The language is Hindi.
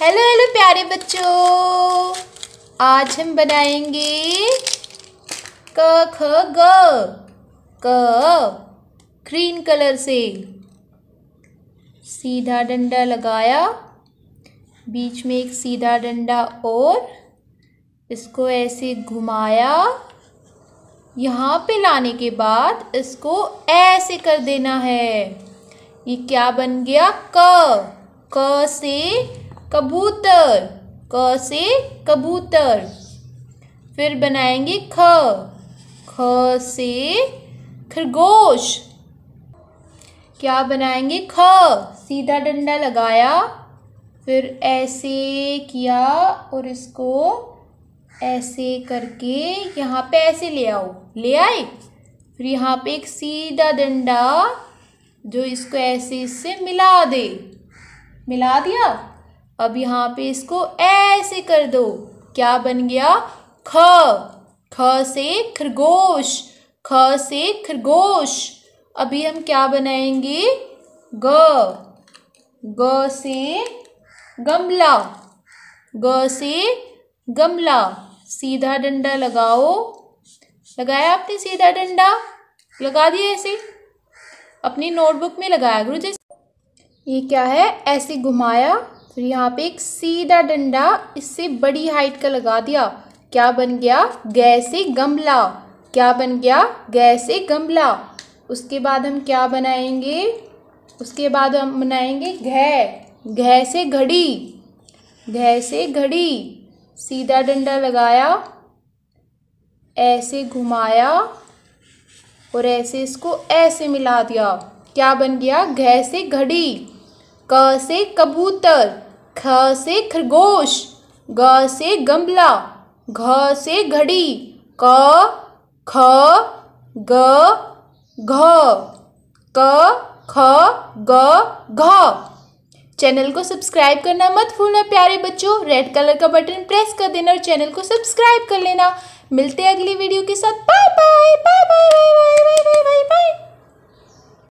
हेलो हेलो प्यारे बच्चों आज हम बनाएंगे क ख ग क ग्रीन कलर से सीधा डंडा लगाया बीच में एक सीधा डंडा और इसको ऐसे घुमाया यहाँ पे लाने के बाद इसको ऐसे कर देना है ये क्या बन गया क क से कबूतर क से कबूतर फिर बनाएंगे ख ख से खरगोश क्या बनाएंगे ख सीधा डंडा लगाया फिर ऐसे किया और इसको ऐसे करके यहाँ पे ऐसे ले आओ ले आए फिर यहाँ पे एक सीधा डंडा जो इसको ऐसे इससे मिला दे मिला दिया अब यहाँ पे इसको ऐसे कर दो क्या बन गया ख ख से खरगोश ख से खरगोश अभी हम क्या बनाएंगे ग ग से गमला ग से गमला सीधा डंडा लगाओ लगाया आपने सीधा डंडा लगा दिया ऐसे अपनी नोटबुक में लगाया गुरु जी ये क्या है ऐसे घुमाया फिर यहाँ पे एक सीधा डंडा इससे बड़ी हाइट का लगा दिया क्या बन गया गैसे गमला क्या बन गया गैसे गमला उसके बाद हम क्या बनाएंगे उसके बाद हम बनाएंगे घै घै से घड़ी घै से घड़ी सीधा डंडा लगाया ऐसे घुमाया और ऐसे इसको ऐसे मिला दिया क्या बन गया घै से घड़ी क से कबूतर ख से खरगोश ग से गमला घ से घड़ी क ख ग घ क ख ग घ चैनल को सब्सक्राइब करना मत भूलना प्यारे बच्चों रेड कलर का बटन प्रेस कर देना और चैनल को सब्सक्राइब कर लेना मिलते हैं अगली वीडियो के साथ bye bye bye bye bye bye bye bye bye